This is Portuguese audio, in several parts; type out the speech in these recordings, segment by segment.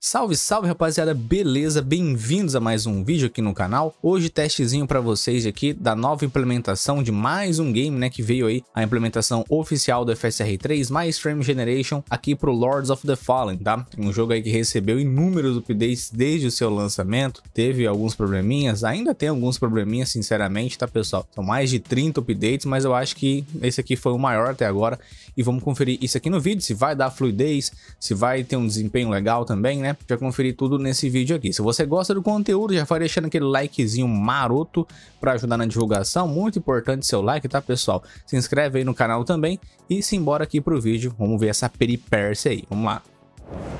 Salve, salve rapaziada, beleza? Bem-vindos a mais um vídeo aqui no canal. Hoje testezinho para vocês aqui da nova implementação de mais um game, né, que veio aí a implementação oficial do FSR 3 mais Frame Generation aqui pro Lords of the Fallen, tá? Um jogo aí que recebeu inúmeros updates desde o seu lançamento, teve alguns probleminhas, ainda tem alguns probleminhas, sinceramente, tá pessoal? São mais de 30 updates, mas eu acho que esse aqui foi o maior até agora e vamos conferir isso aqui no vídeo, se vai dar fluidez, se vai ter um desempenho legal também, né? Já conferi tudo nesse vídeo aqui. Se você gosta do conteúdo, já vai deixando aquele likezinho maroto para ajudar na divulgação, muito importante seu like, tá pessoal? Se inscreve aí no canal também e simbora aqui pro vídeo, vamos ver essa peripécia aí, vamos lá.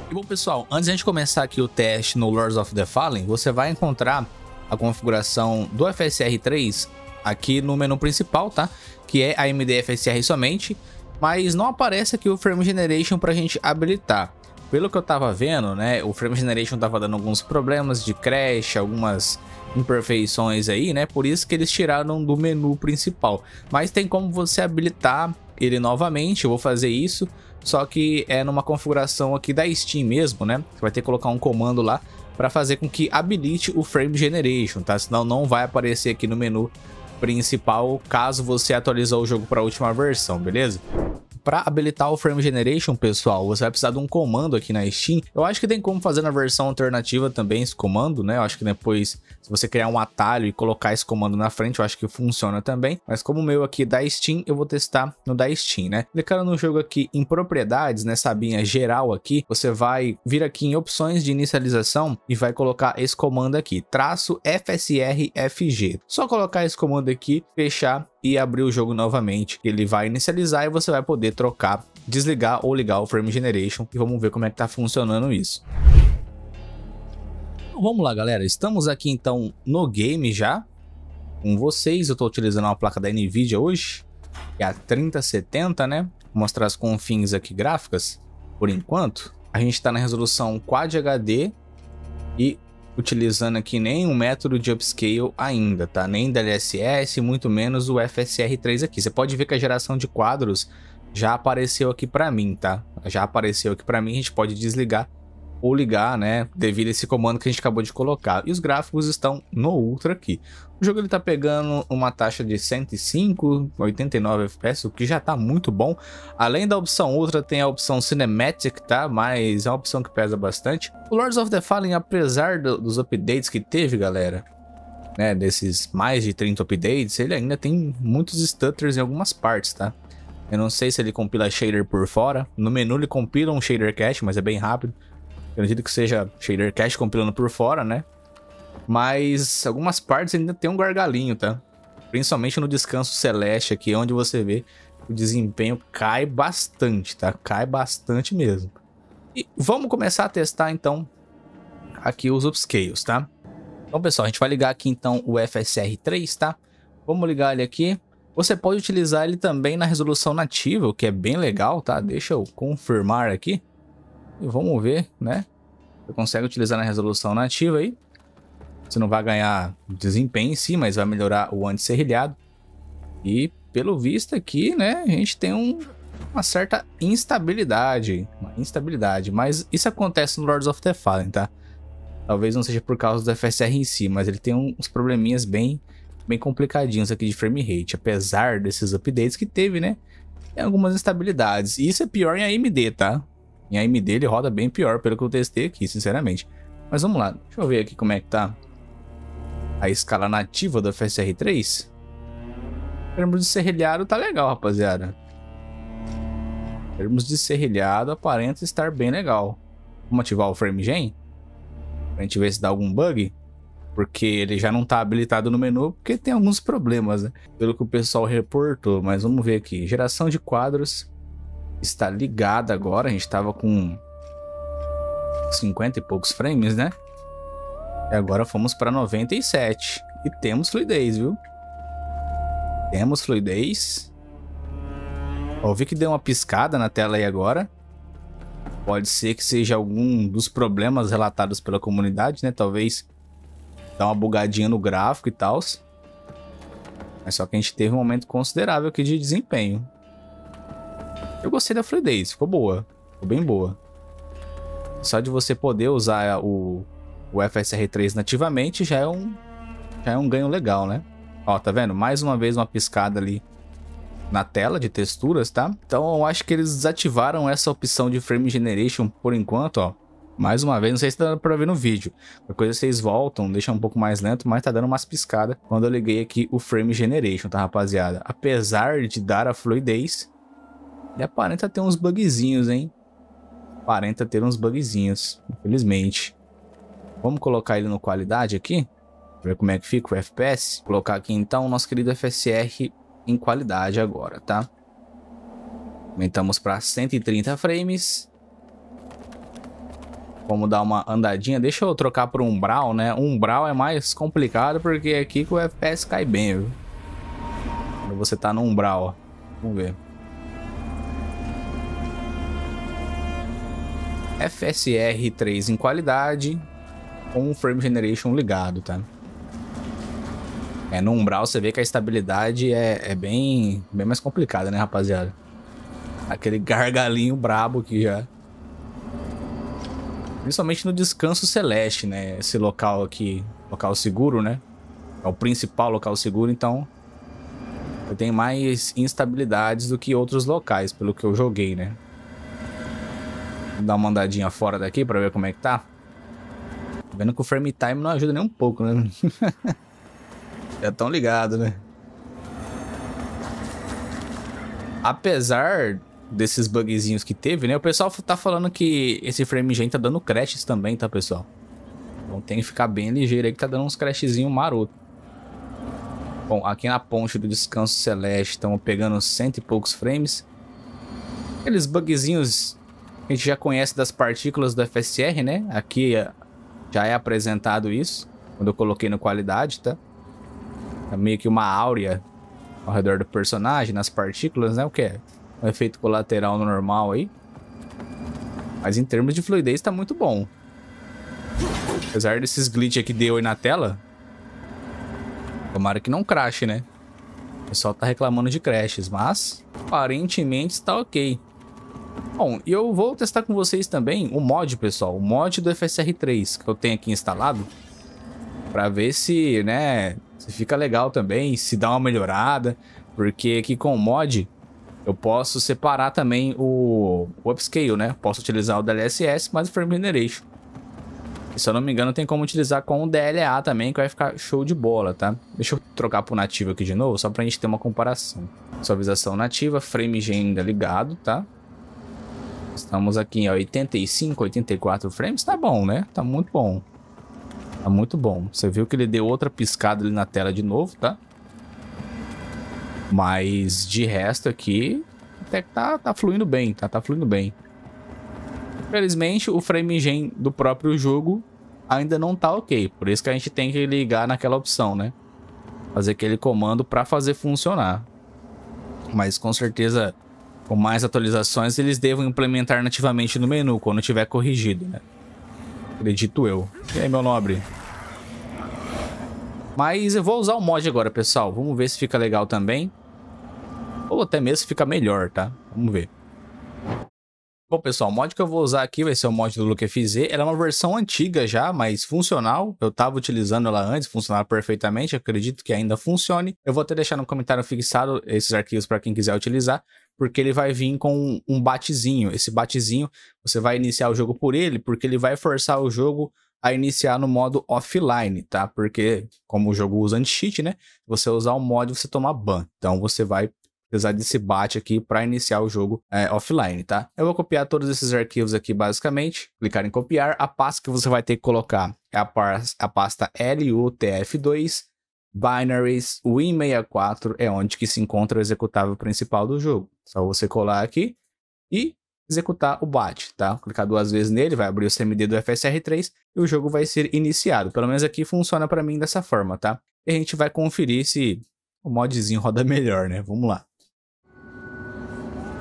E bom pessoal, antes de a gente começar aqui o teste no Lords of the Fallen, você vai encontrar a configuração do FSR 3 aqui no menu principal, tá? Que é a MD FSR somente mas não aparece aqui o Frame Generation para a gente habilitar. Pelo que eu tava vendo, né, o Frame Generation tava dando alguns problemas de crash, algumas imperfeições aí, né, por isso que eles tiraram do menu principal. Mas tem como você habilitar ele novamente, eu vou fazer isso, só que é numa configuração aqui da Steam mesmo, né, você vai ter que colocar um comando lá para fazer com que habilite o Frame Generation, tá, senão não vai aparecer aqui no menu principal caso você atualizou o jogo para a última versão, beleza? para habilitar o Frame Generation, pessoal, você vai precisar de um comando aqui na Steam. Eu acho que tem como fazer na versão alternativa também esse comando, né? Eu acho que depois, se você criar um atalho e colocar esse comando na frente, eu acho que funciona também. Mas como o meu aqui é da Steam, eu vou testar no da Steam, né? Clicando no jogo aqui em propriedades, nessa né? abinha geral aqui, você vai vir aqui em opções de inicialização e vai colocar esse comando aqui, traço FSRFG. Só colocar esse comando aqui, fechar e abrir o jogo novamente. Ele vai inicializar e você vai poder trocar, desligar ou ligar o frame generation e vamos ver como é que tá funcionando isso. Então, vamos lá galera, estamos aqui então no game já com vocês, eu estou utilizando uma placa da Nvidia hoje, que é a 3070 né, vou mostrar as confins aqui gráficas por enquanto. A gente está na resolução Quad HD e utilizando aqui nenhum método de upscale ainda, tá? Nem DLSS, muito menos o FSR3 aqui. Você pode ver que a geração de quadros já apareceu aqui para mim, tá? Já apareceu aqui para mim, a gente pode desligar ou ligar, né, devido a esse comando que a gente acabou de colocar. E os gráficos estão no Ultra aqui. O jogo ele tá pegando uma taxa de 105, 89 FPS, o que já tá muito bom. Além da opção Ultra, tem a opção Cinematic, tá? Mas é uma opção que pesa bastante. O Lords of the Fallen, apesar do, dos updates que teve, galera, né, desses mais de 30 updates, ele ainda tem muitos stutters em algumas partes, tá? Eu não sei se ele compila shader por fora. No menu ele compila um shader cache, mas é bem rápido. Eu acredito que seja shader cache compilando por fora, né? Mas algumas partes ainda tem um gargalinho, tá? Principalmente no descanso celeste aqui, onde você vê o desempenho cai bastante, tá? Cai bastante mesmo. E vamos começar a testar, então, aqui os upscales, tá? Então, pessoal, a gente vai ligar aqui, então, o FSR3, tá? Vamos ligar ele aqui. Você pode utilizar ele também na resolução nativa, o que é bem legal, tá? Deixa eu confirmar aqui. E vamos ver, né? Você consegue utilizar na resolução nativa aí. Você não vai ganhar desempenho em si, mas vai melhorar o anti-serrilhado. E pelo visto aqui, né, a gente tem um, uma certa instabilidade. Uma instabilidade, mas isso acontece no Lords of the Fallen, tá? Talvez não seja por causa do FSR em si, mas ele tem uns probleminhas bem, bem complicadinhos aqui de frame rate, apesar desses updates que teve, né? Tem algumas instabilidades. E isso é pior em AMD, tá? Em AMD ele roda bem pior, pelo que eu testei aqui, sinceramente. Mas vamos lá, deixa eu ver aqui como é que tá a escala nativa do FSR3. Termos de serrilhado tá legal, rapaziada. Termos de serrilhado aparenta estar bem legal. Vamos ativar o frame gen? Pra gente ver se dá algum bug. Porque ele já não tá habilitado no menu, porque tem alguns problemas, né? Pelo que o pessoal reportou, mas vamos ver aqui. Geração de quadros está ligada agora. A gente tava com 50 e poucos frames, né? E agora fomos para 97. E temos fluidez, viu? Temos fluidez. Ouvi que deu uma piscada na tela aí agora. Pode ser que seja algum dos problemas relatados pela comunidade, né? Talvez dá uma bugadinha no gráfico e tal. Mas só que a gente teve um aumento considerável aqui de desempenho. Eu gostei da fluidez, ficou boa. Ficou bem boa. Só de você poder usar o o FSR3 nativamente, já é um, já é um ganho legal, né? Ó, tá vendo? Mais uma vez uma piscada ali na tela de texturas, tá? Então eu acho que eles desativaram essa opção de Frame Generation por enquanto, ó. Mais uma vez, não sei se dá pra ver no vídeo. Por coisa vocês voltam, deixam um pouco mais lento, mas tá dando umas piscadas quando eu liguei aqui o Frame Generation, tá rapaziada? Apesar de dar a fluidez, ele aparenta ter uns bugzinhos, hein? Aparenta ter uns bugzinhos, infelizmente. Vamos colocar ele no qualidade aqui. Ver como é que fica o FPS. Vou colocar aqui então o nosso querido FSR em qualidade agora, tá? Aumentamos para 130 frames. Vamos dar uma andadinha. Deixa eu trocar por umbral, né? Umbral é mais complicado porque é aqui que o FPS cai bem, viu? Quando você tá no umbral, ó. Vamos ver. FSR 3 em qualidade com o frame generation ligado, tá? É, no Umbral você vê que a estabilidade é, é bem, bem mais complicada, né, rapaziada? Aquele gargalinho brabo aqui já. Principalmente no Descanso Celeste, né? Esse local aqui, local seguro, né? É o principal local seguro, então... Tem mais instabilidades do que outros locais, pelo que eu joguei, né? Vou dar uma andadinha fora daqui pra ver como é que tá. Vendo que o frame time não ajuda nem um pouco, né? Já tão ligado, né? Apesar desses bugzinhos que teve, né? O pessoal tá falando que esse frame gen tá dando crashes também, tá, pessoal? Então tem que ficar bem ligeiro aí que tá dando uns crashzinhos maroto. Bom, aqui na ponte do Descanso Celeste estamos pegando cento e poucos frames. Aqueles bugzinhos que a gente já conhece das partículas do FSR, né? Aqui já é apresentado isso, quando eu coloquei no qualidade, tá? É meio que uma áurea ao redor do personagem, nas partículas, né? O que é um efeito colateral normal aí. Mas em termos de fluidez tá muito bom. Apesar desses glitch que deu aí na tela. Tomara que não crash, né? O pessoal tá reclamando de crashes, mas aparentemente está ok. Bom, e eu vou testar com vocês também o mod, pessoal, o mod do FSR3 que eu tenho aqui instalado para ver se, né, se fica legal também, se dá uma melhorada, porque aqui com o mod eu posso separar também o, o upscale, né? Posso utilizar o DLSS mais o frame generation. E, se eu não me engano, tem como utilizar com o DLA também, que vai ficar show de bola, tá? Deixa eu trocar pro nativo aqui de novo, só pra gente ter uma comparação. Suavização nativa, frame gen ainda ligado, tá? Estamos aqui em 85, 84 frames. Tá bom, né? Tá muito bom. Tá muito bom. Você viu que ele deu outra piscada ali na tela de novo, tá? Mas de resto aqui, até que tá, tá fluindo bem, tá? Tá fluindo bem. Infelizmente, o frame gen do próprio jogo ainda não tá ok. Por isso que a gente tem que ligar naquela opção, né? Fazer aquele comando para fazer funcionar. Mas com certeza com mais atualizações, eles devam implementar nativamente no menu quando tiver corrigido, né? Acredito eu. E aí, meu nobre? Mas eu vou usar o mod agora, pessoal. Vamos ver se fica legal também. Ou até mesmo se fica melhor, tá? Vamos ver. Bom, pessoal, o mod que eu vou usar aqui vai ser o mod do Look FZ. Ela é uma versão antiga já, mas funcional. Eu estava utilizando ela antes, funcionava perfeitamente. acredito que ainda funcione. Eu vou até deixar no comentário fixado esses arquivos para quem quiser utilizar, porque ele vai vir com um batezinho. Esse batezinho, você vai iniciar o jogo por ele, porque ele vai forçar o jogo a iniciar no modo offline, tá? Porque como o jogo usa anti-cheat, né? Você usar o mod, você toma ban. Então você vai precisar desse bat aqui para iniciar o jogo é, offline, tá? Eu vou copiar todos esses arquivos aqui basicamente, clicar em copiar. A pasta que você vai ter que colocar é a, pasta, a pasta LUTF2, binaries, Win64 é onde que se encontra o executável principal do jogo. Só você colar aqui e executar o BAT, tá? Clicar duas vezes nele, vai abrir o CMD do FSR3 e o jogo vai ser iniciado. Pelo menos aqui funciona para mim dessa forma, tá? E a gente vai conferir se o modzinho roda melhor, né? Vamos lá.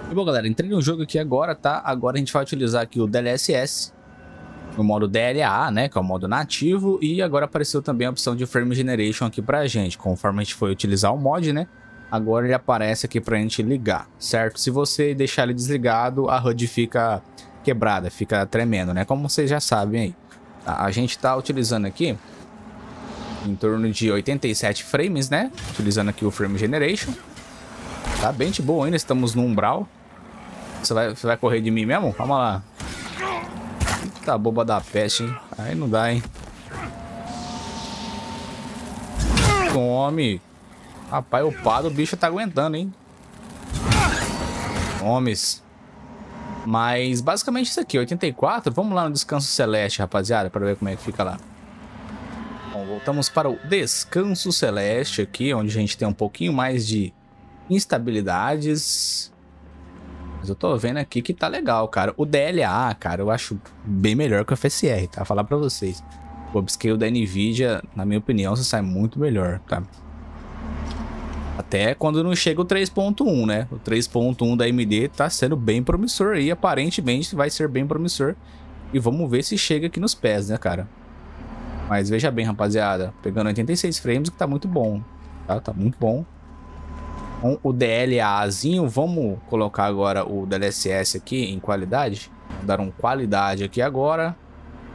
E bom, galera, entrei no jogo aqui agora, tá? Agora a gente vai utilizar aqui o DLSS, no modo DLA, né, que é o modo nativo, e agora apareceu também a opção de Frame Generation aqui pra gente, conforme a gente foi utilizar o mod, né, agora ele aparece aqui pra gente ligar, certo? Se você deixar ele desligado, a HUD fica quebrada, fica tremendo, né, como vocês já sabem aí. Tá? A gente tá utilizando aqui em torno de 87 frames, né, utilizando aqui o Frame Generation, Tá bem de boa ainda, estamos no umbral. Você vai, você vai correr de mim mesmo? Calma lá. Eita, boba da peste, hein? Aí não dá, hein? Tome. Rapaz, o pá do bicho tá aguentando, hein? Homens. Mas basicamente isso aqui, 84. Vamos lá no descanso celeste, rapaziada, para ver como é que fica lá. Bom, voltamos para o descanso celeste aqui, onde a gente tem um pouquinho mais de instabilidades. Mas eu tô vendo aqui que tá legal, cara. O DLA, cara, eu acho bem melhor que o FSR, tá? Vou falar pra vocês. O upscale da NVIDIA, na minha opinião, você sai muito melhor, tá? Até quando não chega o 3.1, né? O 3.1 da AMD tá sendo bem promissor e aparentemente vai ser bem promissor. E vamos ver se chega aqui nos pés, né, cara? Mas veja bem, rapaziada. Pegando 86 frames, que tá muito bom. Tá, tá muito bom o DLAzinho, vamos colocar agora o DLSS aqui em qualidade. dar um qualidade aqui agora,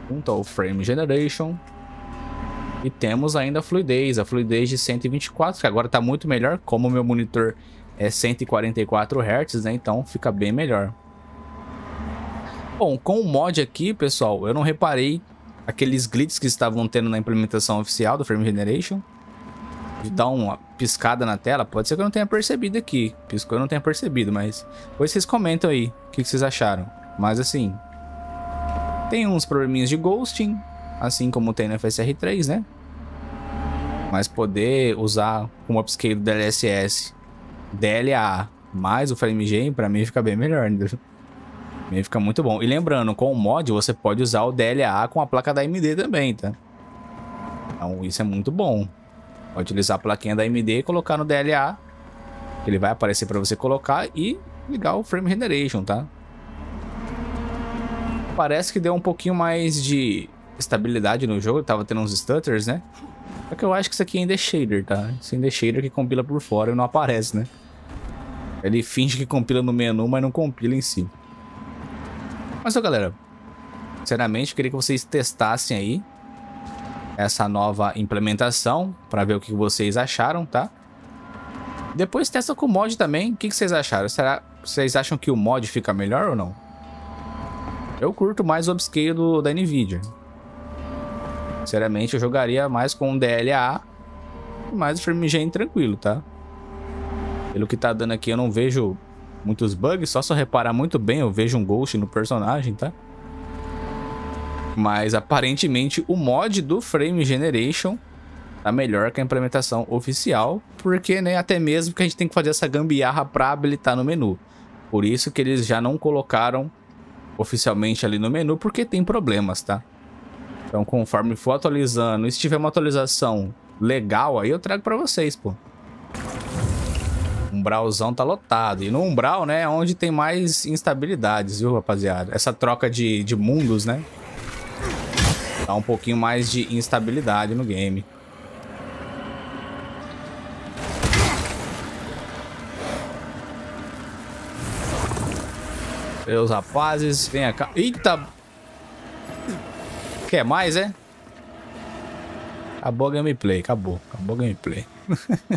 junto ao Frame Generation. E temos ainda a fluidez, a fluidez de 124, que agora está muito melhor, como o meu monitor é 144 Hz, né? Então fica bem melhor. Bom, com o mod aqui, pessoal, eu não reparei aqueles glitches que estavam tendo na implementação oficial do Frame Generation de dar uma piscada na tela, pode ser que eu não tenha percebido aqui. Piscou, eu não tenha percebido, mas... Depois vocês comentam aí o que, que vocês acharam. Mas assim... Tem uns probleminhas de ghosting, assim como tem no FSR3, né? Mas poder usar um upscale do DLSS, DLA, mais o gen pra mim fica bem melhor, né? fica muito bom. E lembrando, com o mod você pode usar o DLA com a placa da AMD também, tá? Então isso é muito bom. Vai utilizar a plaquinha da AMD e colocar no DLA. Ele vai aparecer para você colocar e ligar o Frame Generation, tá? Parece que deu um pouquinho mais de estabilidade no jogo. Eu tava tendo uns stutters, né? Só que eu acho que isso aqui ainda é shader, tá? Isso ainda é shader que compila por fora e não aparece, né? Ele finge que compila no menu, mas não compila em si. Mas, ó, galera, sinceramente, eu queria que vocês testassem aí essa nova implementação para ver o que vocês acharam, tá? Depois testa com o mod também. O que, vocês acharam? Será vocês acham que o mod fica melhor ou não? Eu curto mais o Obscure do, da NVIDIA. Sinceramente, eu jogaria mais com o DLA e mais o FrameGen tranquilo, tá? Pelo que tá dando aqui, eu não vejo muitos bugs. Só se eu reparar muito bem, eu vejo um ghost no personagem, tá? Mas aparentemente o mod do Frame Generation tá melhor que a implementação oficial, porque né, até mesmo que a gente tem que fazer essa gambiarra para habilitar no menu. Por isso que eles já não colocaram oficialmente ali no menu, porque tem problemas, tá? Então, conforme for atualizando, e se tiver uma atualização legal, aí eu trago para vocês, pô. Umbralzão tá lotado. E no Umbral, né, é onde tem mais instabilidades, viu, rapaziada? Essa troca de, de mundos, né? Dá tá um pouquinho mais de instabilidade no game. Meus rapazes, vem cá. Eita! Quer mais, é? Acabou a gameplay, acabou. Acabou a gameplay.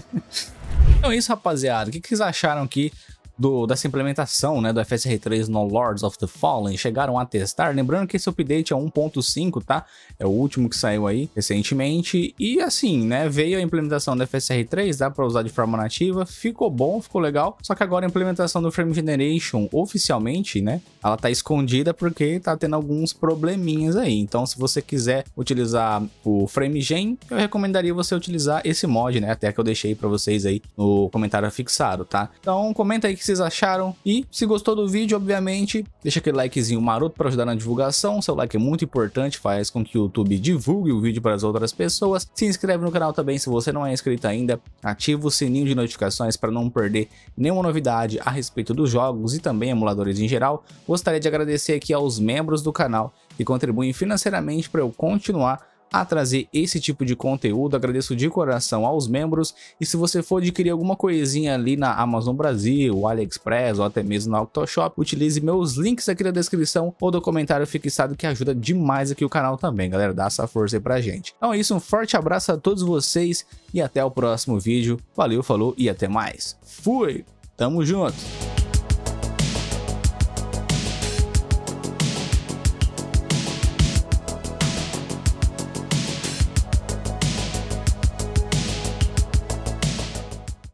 então é isso, rapaziada. O que, que vocês acharam aqui do, dessa implementação né, do FSR3 no Lords of the Fallen chegaram a testar. Lembrando que esse update é 1.5, tá? É o último que saiu aí recentemente. E assim, né? Veio a implementação do FSR3, dá para usar de forma nativa, ficou bom, ficou legal. Só que agora a implementação do Frame Generation oficialmente, né? Ela tá escondida porque tá tendo alguns probleminhas aí. Então, se você quiser utilizar o Frame Gen, eu recomendaria você utilizar esse mod, né? Até que eu deixei para vocês aí no comentário fixado, tá? Então, comenta aí que vocês acharam. E se gostou do vídeo, obviamente, deixa aquele likezinho maroto para ajudar na divulgação. Seu like é muito importante, faz com que o YouTube divulgue o vídeo para as outras pessoas. Se inscreve no canal também se você não é inscrito ainda. Ativa o sininho de notificações para não perder nenhuma novidade a respeito dos jogos e também emuladores em geral. Gostaria de agradecer aqui aos membros do canal que contribuem financeiramente para eu continuar a trazer esse tipo de conteúdo. Agradeço de coração aos membros. E se você for adquirir alguma coisinha ali na Amazon Brasil, AliExpress ou até mesmo na Octoshop, utilize meus links aqui na descrição ou do comentário fixado que ajuda demais aqui o canal também, galera. Dá essa força aí pra gente. Então é isso, um forte abraço a todos vocês e até o próximo vídeo. Valeu, falou e até mais. Fui! Tamo junto!